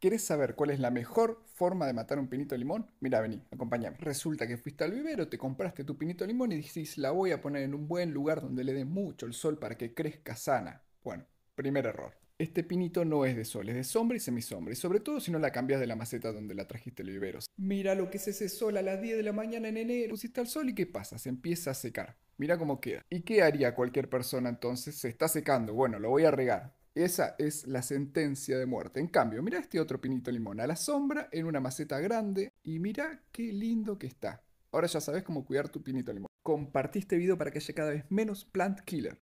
¿Quieres saber cuál es la mejor forma de matar un pinito de limón? Mira, vení, acompáñame. Resulta que fuiste al vivero, te compraste tu pinito de limón y decís, la voy a poner en un buen lugar donde le dé mucho el sol para que crezca sana. Bueno, primer error. Este pinito no es de sol, es de sombra y semisombra, y sobre todo si no la cambias de la maceta donde la trajiste el vivero. Mira lo que es ese sol a las 10 de la mañana en enero. Pusiste al sol y ¿qué pasa? Se empieza a secar. Mira cómo queda. ¿Y qué haría cualquier persona entonces? Se está secando. Bueno, lo voy a regar. Esa es la sentencia de muerte. En cambio, mira este otro pinito limón a la sombra en una maceta grande y mira qué lindo que está. Ahora ya sabes cómo cuidar tu pinito limón. Compartí este video para que haya cada vez menos plant killer.